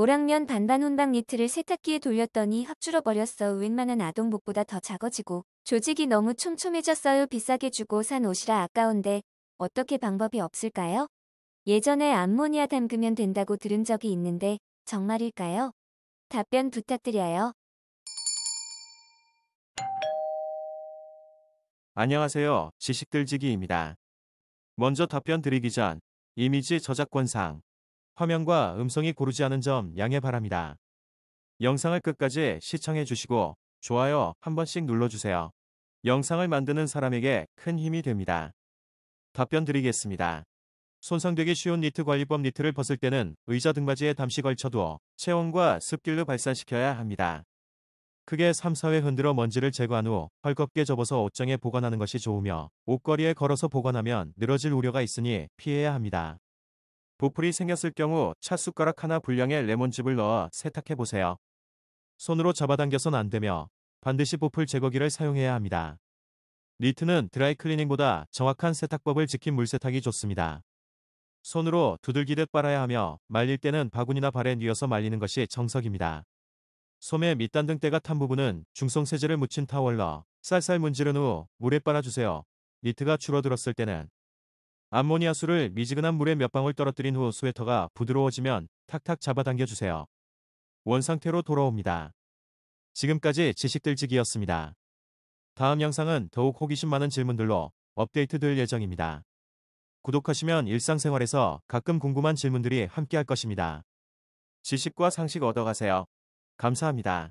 모락면 반반 혼방 니트를 세탁기에 돌렸더니 합줄어버렸어 웬만한 아동복보다 더 작아지고 조직이 너무 촘촘해졌어요 비싸게 주고 산 옷이라 아까운데 어떻게 방법이 없을까요? 예전에 암모니아 담그면 된다고 들은 적이 있는데 정말일까요? 답변 부탁드려요. 안녕하세요. 지식들지기입니다. 먼저 답변 드리기 전 이미지 저작권상 화면과 음성이 고르지 않은 점 양해 바랍니다. 영상을 끝까지 시청해 주시고 좋아요 한 번씩 눌러주세요. 영상을 만드는 사람에게 큰 힘이 됩니다. 답변 드리겠습니다. 손상되기 쉬운 니트 관리법 니트를 벗을 때는 의자 등받이에 잠시 걸쳐두어 체온과 습길로 발산시켜야 합니다. 크게 3, 4회 흔들어 먼지를 제거한 후 헐겁게 접어서 옷장에 보관하는 것이 좋으며 옷걸이에 걸어서 보관하면 늘어질 우려가 있으니 피해야 합니다. 부풀이 생겼을 경우 찻숟가락 하나 분량의 레몬즙을 넣어 세탁해보세요. 손으로 잡아당겨선 안되며 반드시 부풀 제거기를 사용해야 합니다. 니트는 드라이클리닝보다 정확한 세탁법을 지킨 물세탁이 좋습니다. 손으로 두들기듯 빨아야 하며 말릴 때는 바구니나 발에 뉘어서 말리는 것이 정석입니다. 소매 밑단 등때가 탄 부분은 중성 세제를 묻힌 타월러 쌀쌀 문지른 후 물에 빨아주세요. 니트가 줄어들었을 때는 암모니아수를 미지근한 물에 몇 방울 떨어뜨린 후 스웨터가 부드러워지면 탁탁 잡아당겨주세요. 원상태로 돌아옵니다. 지금까지 지식들지기였습니다. 다음 영상은 더욱 호기심 많은 질문들로 업데이트 될 예정입니다. 구독하시면 일상생활에서 가끔 궁금한 질문들이 함께할 것입니다. 지식과 상식 얻어가세요. 감사합니다.